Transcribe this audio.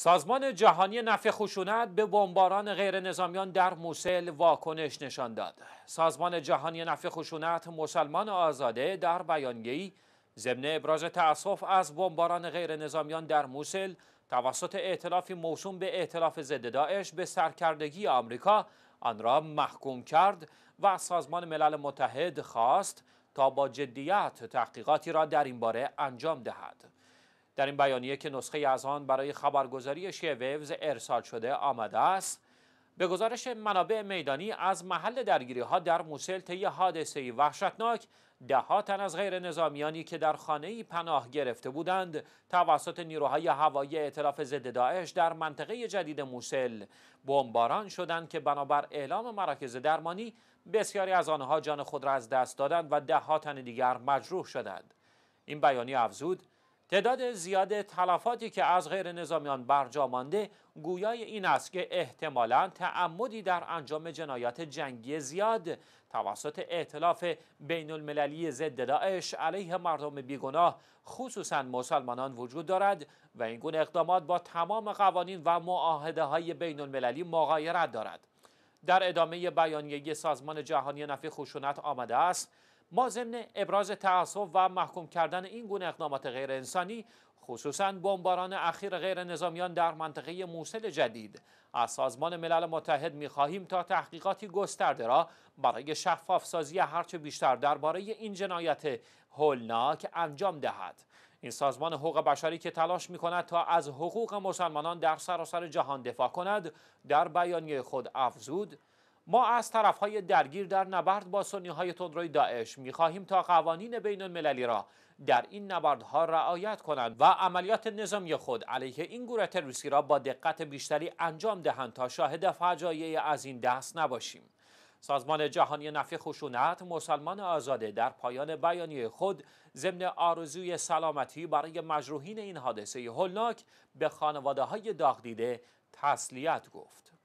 سازمان جهانی نفع خشونت به بمباران غیر نظامیان در موسل واکنش نشان داد. سازمان جهانی نفع خشونت مسلمان آزاده در بیانگی ضمن ابراز تأسف از بمباران غیر نظامیان در موسل توسط ائتلافی موسوم به اعتلاف ضد داعش به سرکردگی آمریکا آن را محکوم کرد و سازمان ملل متحد خواست تا با جدیت تحقیقاتی را در این باره انجام دهد. در این بیانیه که نسخه از آن برای خبرگزاری شیوز ارسال شده آمده است به گزارش منابع میدانی از محل درگیری ها در موسل طی حادثه وحشتناک ده تن از غیر نظامیانی که در خانه پناه گرفته بودند توسط نیروهای هوایی اعتلاف ضد داعش در منطقه جدید موسل بمباران شدند که بنابر اعلام مراکز درمانی بسیاری از آنها جان خود را از دست دادند و ده تن دیگر مجروح شدند این بیانیه افزود تعداد زیاد تلفاتی که از غیر نظامیان برجا مانده گویای این است که احتمالا تعمدی در انجام جنایات جنگی زیاد توسط اعتلاف بین المللی ضد داعش علیه مردم بیگناه خصوصاً مسلمانان وجود دارد و این گونه اقدامات با تمام قوانین و معاهده های بین المللی مغایرت دارد در ادامه بیانیه سازمان جهانی نفی خشونت آمده است ما ضمن ابراز تعصب و محکوم کردن این گونه اقدامات غیر انسانی خصوصا بمباران اخیر غیر نظامیان در منطقه موسل جدید از سازمان ملل متحد می خواهیم تا تحقیقاتی گسترده را برای شفاف سازی هرچه بیشتر درباره این جنایت هولناک انجام دهد این سازمان حقوق بشری که تلاش می کند تا از حقوق مسلمانان در سراسر جهان دفاع کند در بیانیه خود افزود ما از طرف های درگیر در نبرد با سنی های تندروی داعش می خواهیم تا قوانین بین المللی را در این نبردها رعایت کنند و عملیات نظامی خود علیه این گروه تروریستی را با دقت بیشتری انجام دهند تا شاهد فجایع از این دست نباشیم سازمان جهانی نفی خشونت مسلمان آزاده در پایان بیانیه خود ضمن آرزوی سلامتی برای مجروحین این حادثه هولناک به خانواده های داغ دیده تسلیت گفت